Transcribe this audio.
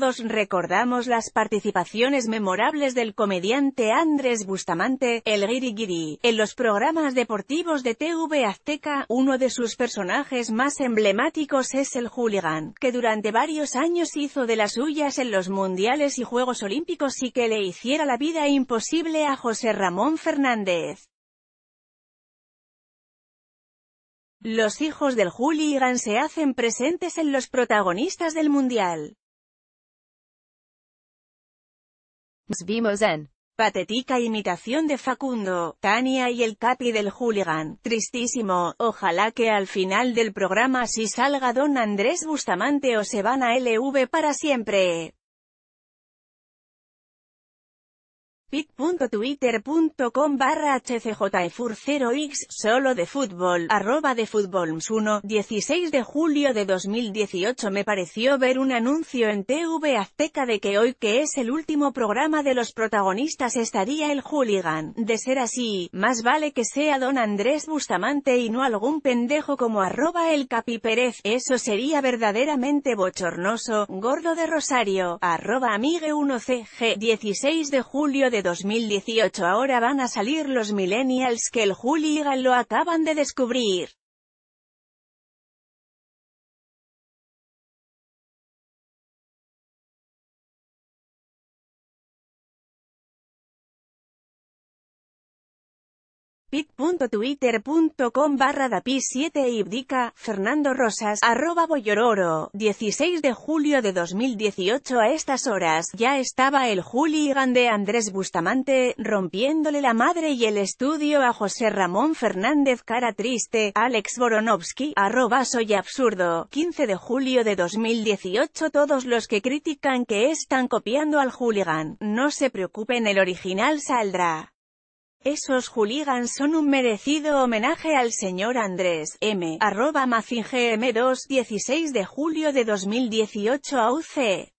Todos recordamos las participaciones memorables del comediante Andrés Bustamante, el Girigiri, en los programas deportivos de TV Azteca. Uno de sus personajes más emblemáticos es el hooligan, que durante varios años hizo de las suyas en los Mundiales y Juegos Olímpicos y que le hiciera la vida imposible a José Ramón Fernández. Los hijos del hooligan se hacen presentes en los protagonistas del Mundial. vimos en Patética imitación de Facundo, Tania y el capi del hooligan, tristísimo, ojalá que al final del programa si salga don Andrés Bustamante o se van a LV para siempre. pittwittercom barra hcjfur 0 x solo de fútbol, arroba de fútbolms 1, 16 de julio de 2018 me pareció ver un anuncio en TV Azteca de que hoy que es el último programa de los protagonistas estaría el hooligan, de ser así, más vale que sea don Andrés Bustamante y no algún pendejo como arroba el Capi perez eso sería verdaderamente bochornoso, gordo de Rosario, arroba amigue 1cg, 16 de julio de de 2018 ahora van a salir los millennials que el Hooligan lo acaban de descubrir. pit.twitter.com barra dapi7 ibdica, Fernando Rosas, arroba boyororo, 16 de julio de 2018 a estas horas, ya estaba el hooligan de Andrés Bustamante, rompiéndole la madre y el estudio a José Ramón Fernández Cara Triste, Alex Voronovsky, arroba soy absurdo, 15 de julio de 2018 todos los que critican que están copiando al hooligan, no se preocupen el original saldrá. Esos hooligans son un merecido homenaje al señor Andrés M. arroba Mazing 2 16 de julio de 2018 AUC. E.